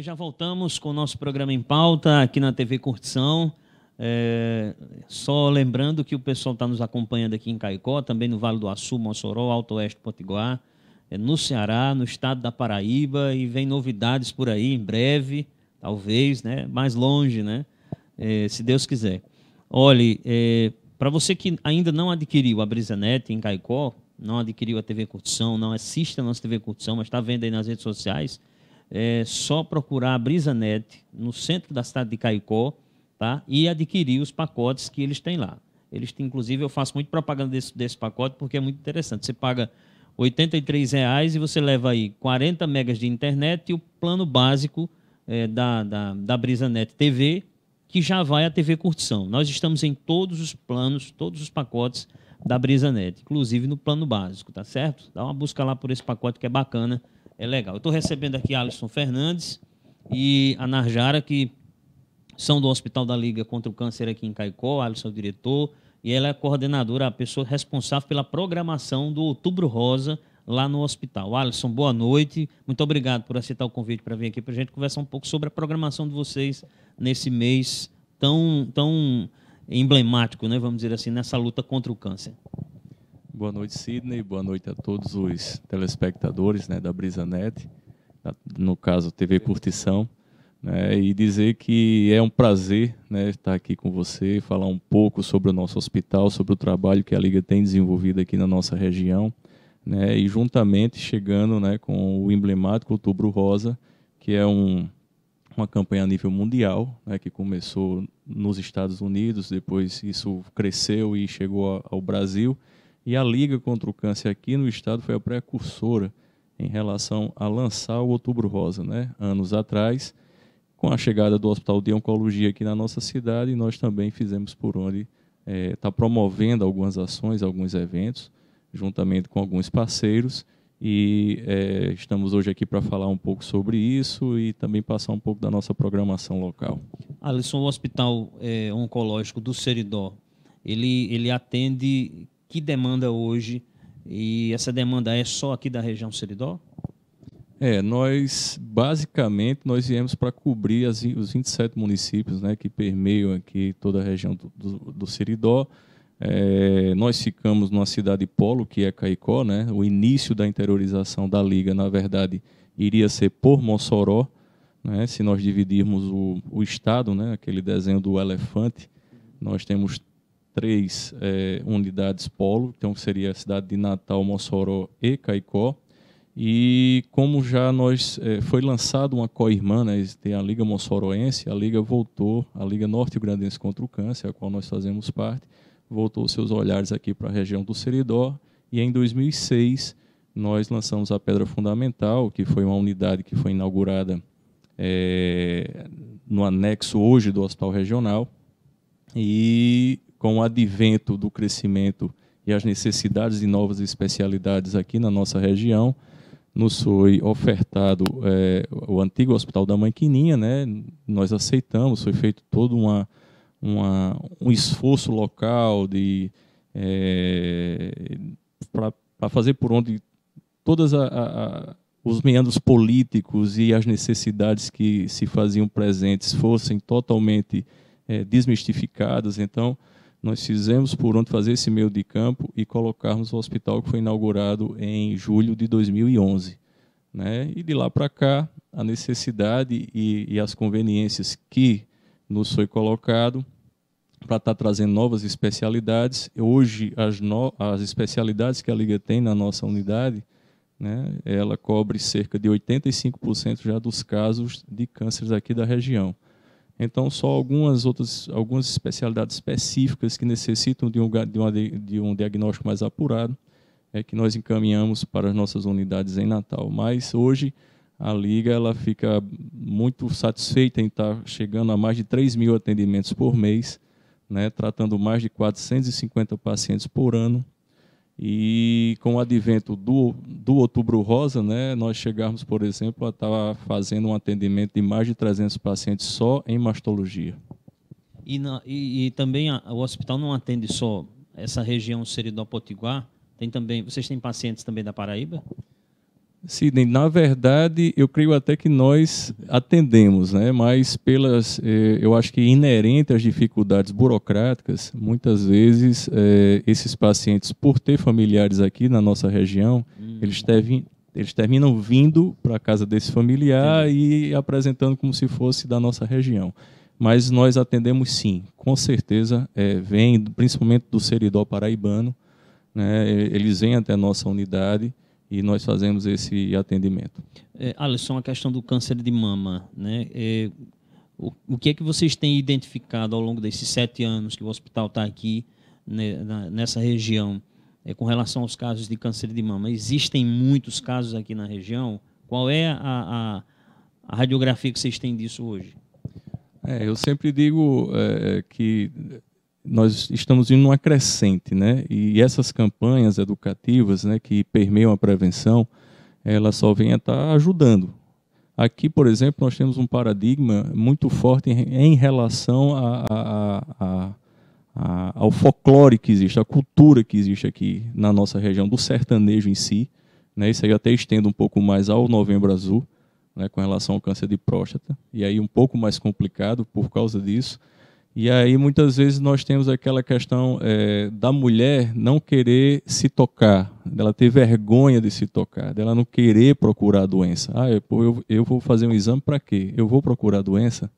Bem, já voltamos com o nosso programa em pauta aqui na TV Curtição. É, só lembrando que o pessoal está nos acompanhando aqui em Caicó, também no Vale do Açu, Mossoró, Alto Oeste, Potiguar, é, no Ceará, no estado da Paraíba, e vem novidades por aí em breve, talvez, né? Mais longe, né? É, se Deus quiser. Olhe, é, para você que ainda não adquiriu a Brisanet em Caicó, não adquiriu a TV Curtição, não assiste a nossa TV Curtição, mas está vendo aí nas redes sociais, é só procurar a Brisanet no centro da cidade de Caicó tá? e adquirir os pacotes que eles têm lá. Eles têm, inclusive, eu faço muito propaganda desse, desse pacote porque é muito interessante. Você paga R$ 83,00 e você leva aí 40 megas de internet e o plano básico é, da, da, da Brisanet TV, que já vai à TV Curtição. Nós estamos em todos os planos, todos os pacotes da Brisanet, inclusive no plano básico, tá certo? Dá uma busca lá por esse pacote que é bacana é legal. Eu estou recebendo aqui Alisson Fernandes e a Narjara, que são do Hospital da Liga contra o Câncer aqui em Caicó. Alisson é o diretor e ela é a coordenadora, a pessoa responsável pela programação do Outubro Rosa lá no hospital. Alisson, boa noite. Muito obrigado por aceitar o convite para vir aqui para a gente conversar um pouco sobre a programação de vocês nesse mês tão, tão emblemático, né, vamos dizer assim, nessa luta contra o câncer. Boa noite, Sidney. Boa noite a todos os telespectadores né, da Brisanet, no caso TV Curtição, né, e dizer que é um prazer né, estar aqui com você, falar um pouco sobre o nosso hospital, sobre o trabalho que a Liga tem desenvolvido aqui na nossa região, né, e juntamente chegando né, com o emblemático Outubro Rosa, que é um, uma campanha a nível mundial, né, que começou nos Estados Unidos, depois isso cresceu e chegou ao Brasil e a Liga contra o Câncer aqui no estado foi a precursora em relação a lançar o Outubro Rosa, né? Anos atrás, com a chegada do Hospital de Oncologia aqui na nossa cidade, nós também fizemos por onde está é, tá promovendo algumas ações, alguns eventos, juntamente com alguns parceiros. E é, estamos hoje aqui para falar um pouco sobre isso e também passar um pouco da nossa programação local. Alisson, o Hospital é, Oncológico do Seridó, ele, ele atende que demanda hoje e essa demanda é só aqui da região Seridó? É, nós basicamente nós viemos para cobrir as, os 27 municípios né, que permeiam aqui toda a região do, do, do Seridó. É, nós ficamos numa cidade polo, que é Caicó, né? o início da interiorização da liga, na verdade, iria ser por Mossoró, né? se nós dividirmos o, o estado, né? aquele desenho do elefante, nós temos três é, unidades polo, então seria a cidade de Natal, Mossoró e Caicó. E como já nós é, foi lançado uma co-irmã, né, tem a Liga Mossoroense, a Liga voltou, a Liga Norte-Grandense contra o Câncer, a qual nós fazemos parte, voltou seus olhares aqui para a região do Seridó. E em 2006 nós lançamos a Pedra Fundamental, que foi uma unidade que foi inaugurada é, no anexo hoje do Hospital Regional. E com o advento do crescimento e as necessidades de novas especialidades aqui na nossa região, nos foi ofertado é, o antigo Hospital da Manquininha, né? nós aceitamos, foi feito todo uma, uma um esforço local de é, para fazer por onde todas os meandros políticos e as necessidades que se faziam presentes fossem totalmente é, desmistificadas. Então, nós fizemos por onde fazer esse meio de campo e colocarmos o hospital que foi inaugurado em julho de 2011. Né? E de lá para cá, a necessidade e, e, as conveniências que nos foi colocado para estar tá trazendo novas especialidades. Hoje, as, no, as especialidades que a Liga tem na nossa unidade, né, ela cobre cerca de 85% já dos casos de cânceres aqui da região. Então, só algumas outras algumas especialidades específicas que necessitam de um, de, uma, de um diagnóstico mais apurado é que nós encaminhamos para as nossas unidades em Natal. Mas hoje a Liga ela fica muito satisfeita em estar chegando a mais de 3 mil atendimentos por mês, né, tratando mais de 450 pacientes por ano e com o advento do, do Outubro Rosa, né, nós chegarmos, por exemplo, a estar tá fazendo um atendimento de mais de 300 pacientes só em mastologia. E, na, e, e também a, o hospital não atende só essa região Seridó-Potiguar, tem também, vocês têm pacientes também da Paraíba? Sidney, na verdade, eu creio até que nós atendemos, né? mas pelas, eh, eu acho que inerente às dificuldades burocráticas, muitas vezes eh, esses pacientes, por ter familiares aqui na nossa região, hum. eles, teve, eles terminam vindo para a casa desse familiar e apresentando como se fosse da nossa região. Mas nós atendemos sim, com certeza, eh, vem principalmente do seridó paraibano, né? eles vêm até a nossa unidade, e nós fazemos esse atendimento. É, Alisson, a questão do câncer de mama, né? É, o, o, que é que vocês têm identificado ao longo desses sete anos que o hospital está aqui né, na, nessa região, é, com relação aos casos de câncer de mama? Existem muitos casos aqui na região. Qual é a, a, a radiografia que vocês têm disso hoje? É, eu sempre digo é, que nós estamos indo numa crescente, né? E essas campanhas educativas, né, que permeiam a prevenção, ela só vem a estar tá ajudando. Aqui, por exemplo, nós temos um paradigma muito forte em, relação a, a, a, ao folclore que existe, à cultura que existe aqui na nossa região, do sertanejo em si. Né? Isso aí eu até estendo um pouco mais ao Novembro Azul, né, com relação ao câncer de próstata. E aí um pouco mais complicado por causa disso, e aí muitas vezes nós temos aquela questão é, da mulher não querer se tocar, dela ter vergonha de se tocar, dela não querer procurar a doença. Ah, eu, eu, eu vou fazer um exame para quê? Eu vou procurar a doença?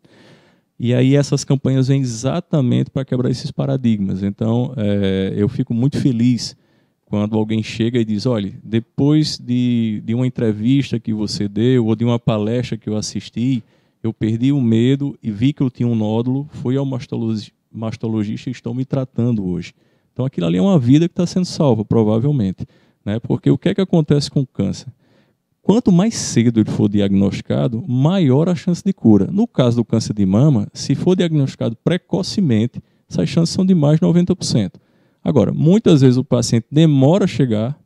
E aí essas campanhas vêm exatamente para quebrar esses paradigmas. Então é, eu fico muito feliz quando alguém chega e diz, olha, depois de, de uma entrevista que você deu ou de uma palestra que eu assisti, eu perdi o medo e vi que eu tinha um nódulo, fui ao mastologista e estão me tratando hoje. Então aquilo ali é uma vida que está sendo salva, provavelmente. Né? Porque o que é que acontece com o câncer? Quanto mais cedo ele for diagnosticado, maior a chance de cura. No caso do câncer de mama, se for diagnosticado precocemente, essas chances são de mais de 90%. Agora, muitas vezes o paciente demora a chegar,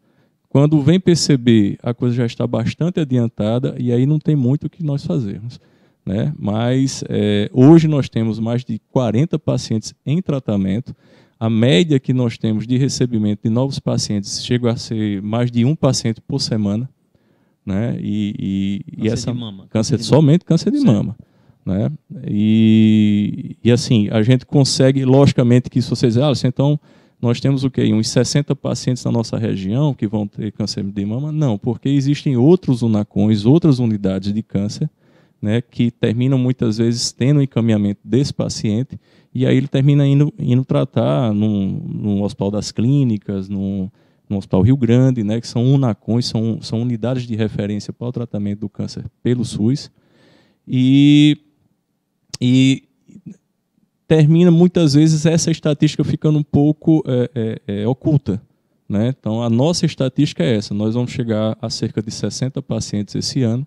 quando vem perceber, a coisa já está bastante adiantada e aí não tem muito o que nós fazermos né? mas é, hoje nós temos mais de 40 pacientes em tratamento. A média que nós temos de recebimento de novos pacientes chega a ser mais de um paciente por semana. Né? E, e, câncer e essa de mama. Câncer, somente câncer de mama. Câncer de mama né? E, e, assim, a gente consegue, logicamente, que se vocês dizem, ah, então nós temos o quê? Uns 60 pacientes na nossa região que vão ter câncer de mama? Não, porque existem outros unacões, outras unidades de câncer, né, que terminam muitas vezes tendo o encaminhamento desse paciente, e aí ele termina indo, indo tratar no hospital das clínicas, no Hospital Rio Grande, né, que são UNACONs, são, são unidades de referência para o tratamento do câncer pelo SUS. E, e termina muitas vezes essa estatística ficando um pouco é, é, é, oculta. Né? Então, a nossa estatística é essa: nós vamos chegar a cerca de 60 pacientes esse ano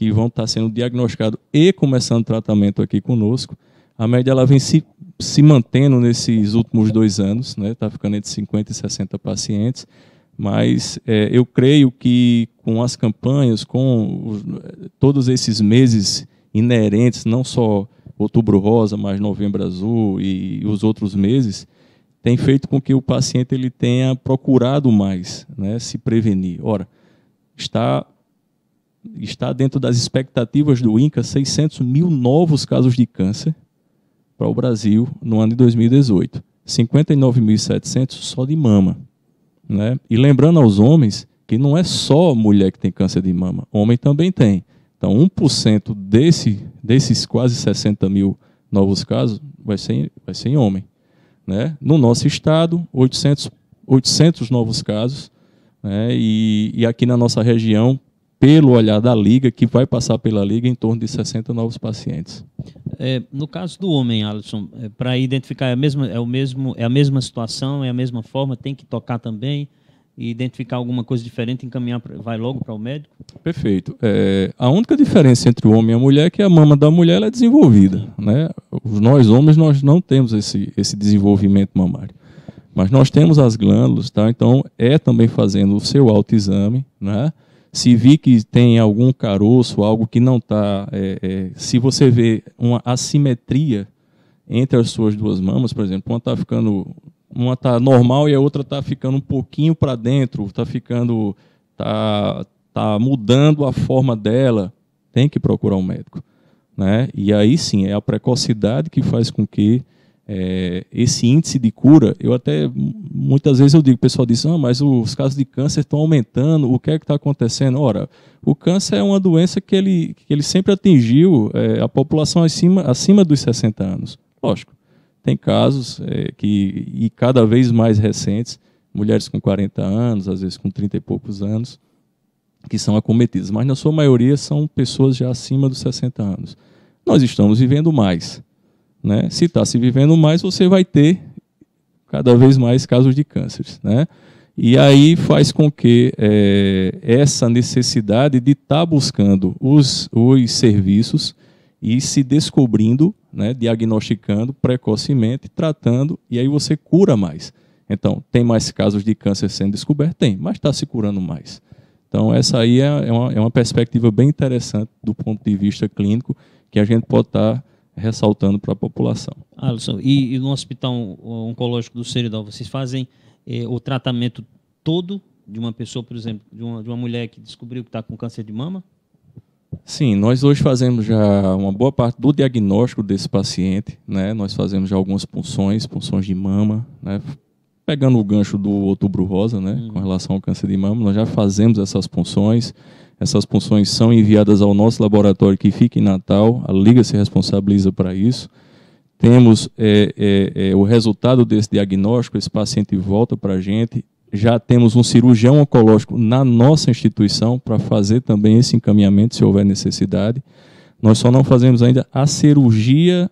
que vão estar sendo diagnosticados e começando tratamento aqui conosco. A média ela vem se, se mantendo nesses últimos dois anos, está né? Tá ficando entre 50 e 60 pacientes, mas é, eu creio que com as campanhas, com os, todos esses meses inerentes, não só outubro rosa, mas novembro azul e os outros meses, tem feito com que o paciente ele tenha procurado mais né, se prevenir. Ora, está está dentro das expectativas do INCA 600 mil novos casos de câncer para o Brasil no ano de 2018. 59.700 só de mama. Né? E lembrando aos homens que não é só mulher que tem câncer de mama, homem também tem. Então, 1% desse, desses quase 60 mil novos casos vai ser, vai ser em homem. Né? No nosso estado, 800, 800 novos casos. Né? E, e aqui na nossa região, pelo olhar da liga, que vai passar pela liga em torno de 60 novos pacientes. É, no caso do homem, Alisson, é, para identificar é a, mesma, é, o mesmo, é a mesma situação, é a mesma forma, tem que tocar também e identificar alguma coisa diferente, encaminhar pra, vai logo para o médico? Perfeito. É, a única diferença entre o homem e a mulher é que a mama da mulher é desenvolvida. Né? Nós homens nós não temos esse, esse desenvolvimento mamário. Mas nós temos as glândulas, tá? então é também fazendo o seu autoexame, né? Se vir que tem algum caroço, algo que não está. É, é, se você vê uma assimetria entre as suas duas mamas, por exemplo, uma está ficando. Uma está normal e a outra está ficando um pouquinho para dentro, está ficando. Está tá mudando a forma dela, tem que procurar um médico. Né? E aí sim, é a precocidade que faz com que é, esse índice de cura, eu até muitas vezes eu digo, o pessoal diz, ah, mas os casos de câncer estão aumentando, o que é que está acontecendo? Ora, o câncer é uma doença que ele, que ele sempre atingiu é, a população acima, acima dos 60 anos. Lógico, tem casos é, que, e cada vez mais recentes, mulheres com 40 anos, às vezes com 30 e poucos anos, que são acometidas, mas na sua maioria são pessoas já acima dos 60 anos. Nós estamos vivendo mais né? Se está se vivendo mais, você vai ter cada vez mais casos de cânceres. Né? E aí faz com que é, essa necessidade de estar tá buscando os, os serviços e se descobrindo, né, diagnosticando precocemente, tratando, e aí você cura mais. Então, tem mais casos de câncer sendo descoberto? Tem, mas está se curando mais. Então, essa aí é, é uma, é uma perspectiva bem interessante do ponto de vista clínico, que a gente pode estar tá ressaltando para a população. Alisson, e, e, no Hospital Oncológico do Seridó, vocês fazem eh, o tratamento todo de uma pessoa, por exemplo, de uma, de uma mulher que descobriu que está com câncer de mama? Sim, nós hoje fazemos já uma boa parte do diagnóstico desse paciente, né? Nós fazemos já algumas punções, punções de mama, né? Pegando o gancho do outubro rosa, né? Hum. Com relação ao câncer de mama, nós já fazemos essas punções, essas punções são enviadas ao nosso laboratório que fica em Natal, a Liga se responsabiliza para isso. Temos é, é, é, o resultado desse diagnóstico, esse paciente volta para a gente. Já temos um cirurgião oncológico na nossa instituição para fazer também esse encaminhamento, se houver necessidade. Nós só não fazemos ainda a cirurgia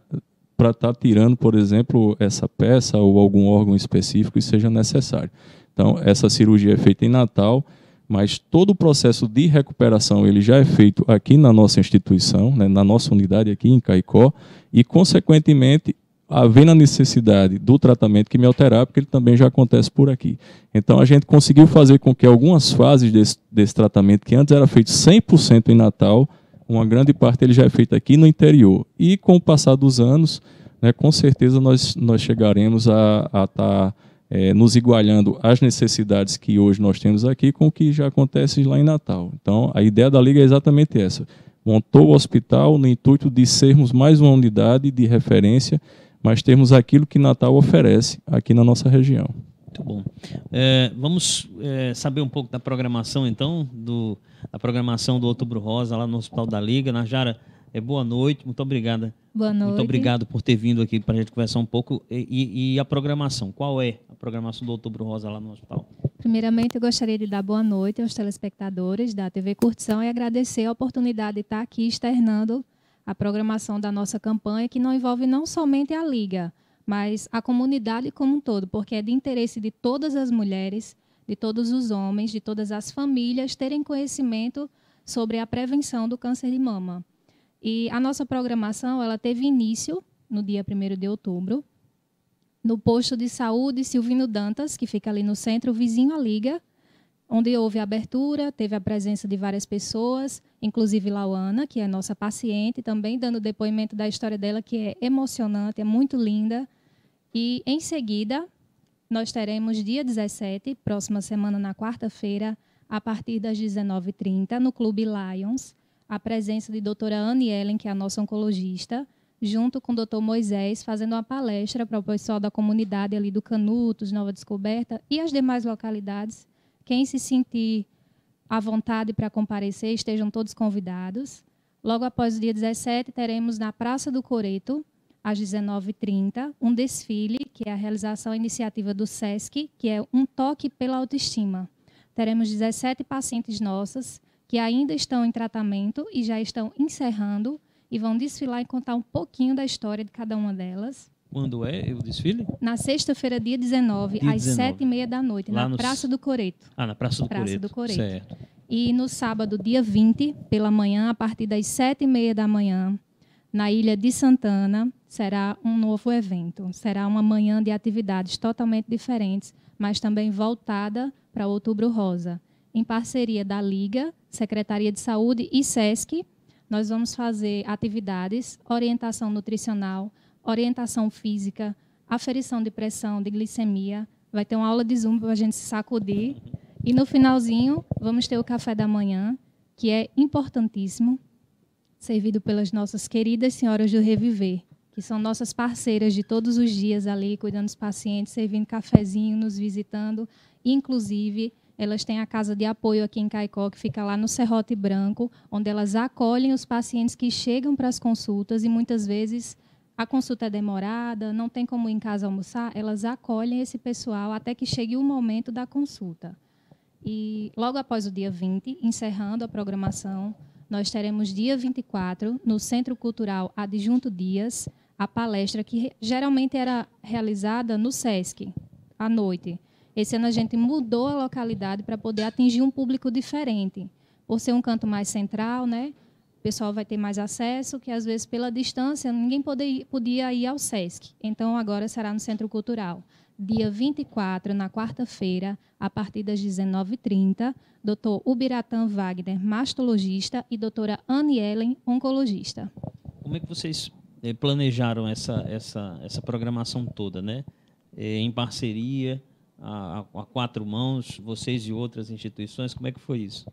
para estar tá tirando, por exemplo, essa peça ou algum órgão específico que seja necessário. Então, essa cirurgia é feita em Natal mas todo o processo de recuperação ele já é feito aqui na nossa instituição, né, na nossa unidade aqui em Caicó, e consequentemente havendo a necessidade do tratamento quimioterápico, ele também já acontece por aqui. Então a gente conseguiu fazer com que algumas fases desse, desse tratamento, que antes era feito 100% em Natal, uma grande parte ele já é feito aqui no interior. E com o passar dos anos, né, com certeza nós, nós chegaremos a estar é, nos igualando às necessidades que hoje nós temos aqui com o que já acontece lá em Natal. Então, a ideia da Liga é exatamente essa. Montou o hospital no intuito de sermos mais uma unidade de referência, mas termos aquilo que Natal oferece aqui na nossa região. Muito bom. É, vamos é, saber um pouco da programação, então, do, da programação do Outubro Rosa lá no Hospital da Liga. Najara, é, boa noite, muito obrigada. Boa noite. Muito obrigado por ter vindo aqui para a gente conversar um pouco. E, e, a programação? Qual é a programação do Outubro Rosa lá no hospital? Primeiramente, eu gostaria de dar boa noite aos telespectadores da TV Curtição e agradecer a oportunidade de estar aqui externando a programação da nossa campanha, que não envolve não somente a Liga, mas a comunidade como um todo, porque é de interesse de todas as mulheres, de todos os homens, de todas as famílias terem conhecimento sobre a prevenção do câncer de mama. E a nossa programação ela teve início no dia 1 de outubro, no posto de saúde Silvino Dantas, que fica ali no centro, vizinho à Liga, onde houve abertura, teve a presença de várias pessoas, inclusive Lauana, que é nossa paciente, também dando depoimento da história dela, que é emocionante, é muito linda. E, em seguida, nós teremos dia 17, próxima semana, na quarta-feira, a partir das 19h30, no Clube Lions, a presença de doutora Anne Ellen, que é a nossa oncologista, junto com o doutor Moisés, fazendo uma palestra para o pessoal da comunidade ali do Canutos, Nova Descoberta e as demais localidades. Quem se sentir à vontade para comparecer, estejam todos convidados. Logo após o dia 17, teremos na Praça do Coreto, às 19h30, um desfile, que é a realização iniciativa do SESC, que é Um Toque pela Autoestima. Teremos 17 pacientes nossas que ainda estão em tratamento e já estão encerrando e vão desfilar e contar um pouquinho da história de cada uma delas. Quando é o desfile? Na sexta-feira, dia 19, dia às 19. 7h30 da noite, Lá na no... Praça do Coreto. Ah, na Praça do Praça Coreto. Do Coreto. Certo. E no sábado, dia 20, pela manhã, a partir das 7h30 da manhã, na Ilha de Santana, será um novo evento. Será uma manhã de atividades totalmente diferentes, mas também voltada para Outubro Rosa, em parceria da Liga Secretaria de Saúde e SESC, nós vamos fazer atividades, orientação nutricional, orientação física, aferição de pressão, de glicemia. Vai ter uma aula de Zoom para a gente se sacudir. E no finalzinho, vamos ter o café da manhã, que é importantíssimo, servido pelas nossas queridas senhoras do Reviver, que são nossas parceiras de todos os dias ali, cuidando dos pacientes, servindo cafezinho, nos visitando, inclusive elas têm a casa de apoio aqui em Caicó, que fica lá no Serrote Branco, onde elas acolhem os pacientes que chegam para as consultas e muitas vezes a consulta é demorada, não tem como ir em casa almoçar, elas acolhem esse pessoal até que chegue o momento da consulta. E logo após o dia 20, encerrando a programação, nós teremos dia 24, no Centro Cultural Adjunto Dias, a palestra que geralmente era realizada no SESC, à noite. Esse ano a gente mudou a localidade para poder atingir um público diferente. Por ser um canto mais central, né? o pessoal vai ter mais acesso, que às vezes pela distância ninguém poder, podia ir ao SESC. Então agora será no Centro Cultural. Dia 24, na quarta-feira, a partir das 19h30, doutor Ubiratan Wagner, mastologista, e doutora Anne Ellen, oncologista. Como é que vocês eh, planejaram essa, essa, essa programação toda, né? Eh, em parceria, a, a, quatro mãos, vocês e outras instituições? Como é que foi isso?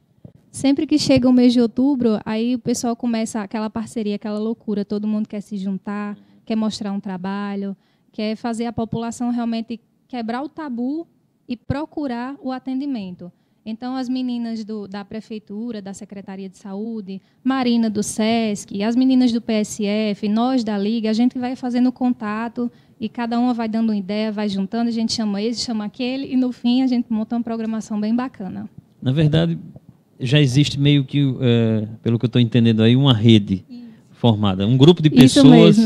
Sempre que chega o mês de outubro, aí o pessoal começa aquela parceria, aquela loucura, todo mundo quer se juntar, quer mostrar um trabalho, quer fazer a população realmente quebrar o tabu e procurar o atendimento. Então, as meninas do, da Prefeitura, da Secretaria de Saúde, Marina do SESC, as meninas do PSF, nós da Liga, a gente vai fazendo contato e cada uma vai dando uma ideia, vai juntando, a gente chama esse, chama aquele, e no fim a gente monta uma programação bem bacana. Na verdade, já existe meio que, é, pelo que eu estou entendendo aí, uma rede Isso. formada, um grupo de pessoas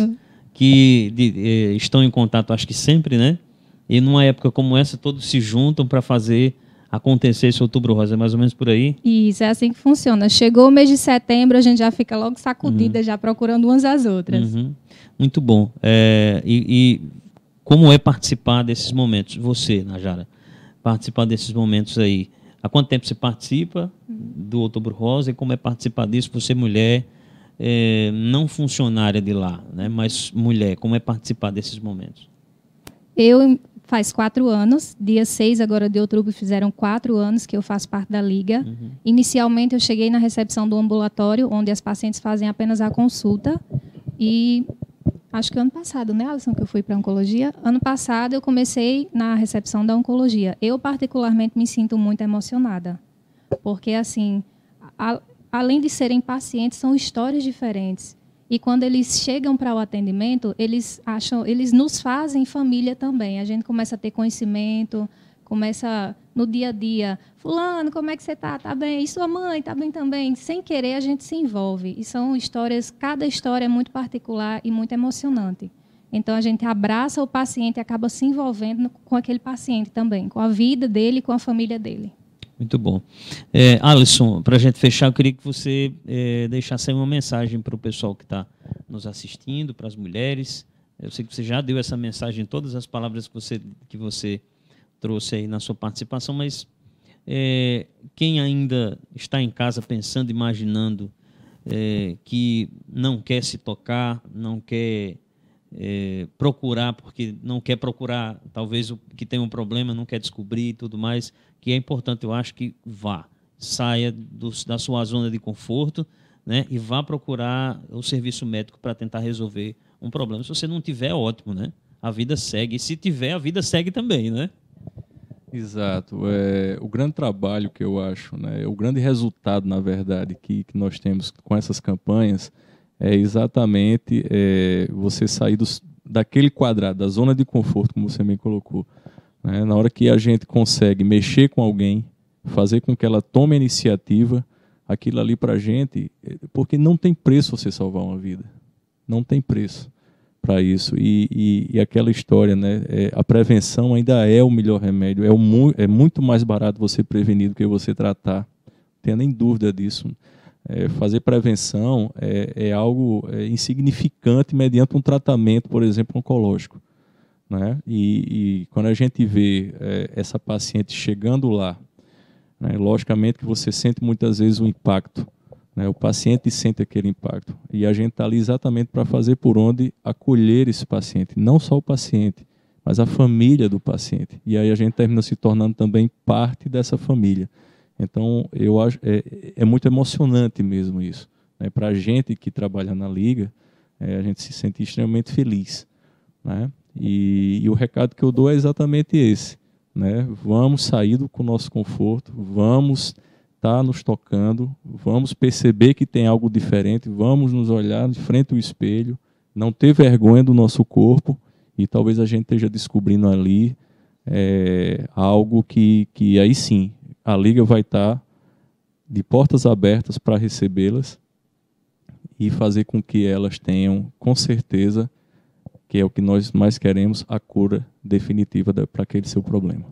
que de, de, é, estão em contato, acho que sempre, né? E numa época como essa, todos se juntam para fazer acontecer esse outubro rosa, é mais ou menos por aí? Isso, é assim que funciona. Chegou o mês de setembro, a gente já fica logo sacudida, uhum. já procurando umas às outras. Uhum. Muito bom. É, e, e, como é participar desses momentos? Você, Najara, participar desses momentos aí. Há quanto tempo você participa do Outubro Rosa e como é participar disso? Você, mulher, é, não funcionária de lá, né, mas mulher, como é participar desses momentos? Eu faz quatro anos. Dia 6 agora de outubro fizeram quatro anos que eu faço parte da Liga. Uhum. Inicialmente, eu cheguei na recepção do ambulatório, onde as pacientes fazem apenas a consulta. E acho que ano passado, né, Alisson, que eu fui para oncologia. Ano passado, eu comecei na recepção da oncologia. Eu, particularmente, me sinto muito emocionada. Porque, assim, a, além de serem pacientes, são histórias diferentes. E quando eles chegam para o atendimento, eles acham, eles nos fazem família também. A gente começa a ter conhecimento, começa no dia a dia, fulano, como é que você tá? Tá bem? E sua mãe, tá bem também? Sem querer a gente se envolve. E são histórias, cada história é muito particular e muito emocionante. Então a gente abraça o paciente e acaba se envolvendo com aquele paciente também, com a vida dele, com a família dele. Muito bom. É, Alisson, para a gente fechar, eu queria que você é, deixasse aí uma mensagem para o pessoal que está nos assistindo, para as mulheres. Eu sei que você já deu essa mensagem em todas as palavras que você, que você trouxe aí na sua participação, mas é, quem ainda está em casa pensando, imaginando é, que não quer se tocar, não quer é, procurar porque não quer procurar, talvez o que tem um problema, não quer descobrir e tudo mais, que é importante, eu acho, que vá, saia do, da sua zona de conforto né, e vá procurar o serviço médico para tentar resolver um problema. Se você não tiver, ótimo, né? A vida segue. E se tiver, a vida segue também, né? Exato. É, o grande trabalho que eu acho, né, o grande resultado, na verdade, que, que nós temos com essas campanhas é exatamente é, você sair daquele quadrado, da zona de conforto, como você me colocou. Né? Na hora que a gente consegue mexer com alguém, fazer com que ela tome a iniciativa, aquilo ali para a gente, é, porque não tem preço você salvar uma vida. Não tem preço para isso. E, e, e, aquela história, né? É, a prevenção ainda é o melhor remédio. É, o mu é muito mais barato você prevenir do que você tratar. Não tenha nem dúvida disso. É, fazer prevenção é, é algo é, insignificante mediante um tratamento, por exemplo, oncológico. Né? E, e quando a gente vê é, essa paciente chegando lá, né, logicamente que você sente muitas vezes o um impacto. Né? O paciente sente aquele impacto. E a gente está ali exatamente para fazer por onde acolher esse paciente. Não só o paciente, mas a família do paciente. E aí a gente termina se tornando também parte dessa família. Então, eu acho é, é muito emocionante mesmo isso. Né? Para a gente que trabalha na liga, é, a gente se sente extremamente feliz. Né? E, e, o recado que eu dou é exatamente esse. Né? Vamos sair do com o nosso conforto, vamos estar tá nos tocando, vamos perceber que tem algo diferente, vamos nos olhar de frente ao espelho, não ter vergonha do nosso corpo e talvez a gente esteja descobrindo ali é, algo que, que aí sim a Liga vai estar tá de portas abertas para recebê-las e fazer com que elas tenham, com certeza, que é o que nós mais queremos, a cura definitiva para aquele seu problema.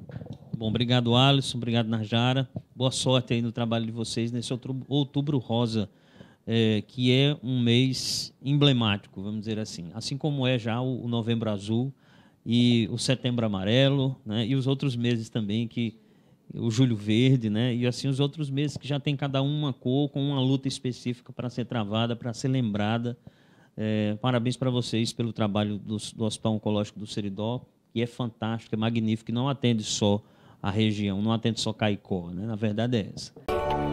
Bom, obrigado, Alisson. Obrigado, Narjara. Boa sorte aí no trabalho de vocês nesse outubro, outubro rosa, é, que é um mês emblemático, vamos dizer assim. Assim como é já o, o novembro azul e o setembro amarelo, né, e os outros meses também que o Júlio Verde, né? E assim os outros meses que já tem cada um uma cor com uma luta específica para ser travada, para ser lembrada. É, parabéns para vocês pelo trabalho do, do, Hospital Oncológico do Seridó, que é fantástico, é magnífico, não atende só a região, não atende só Caicó, né? Na verdade é essa.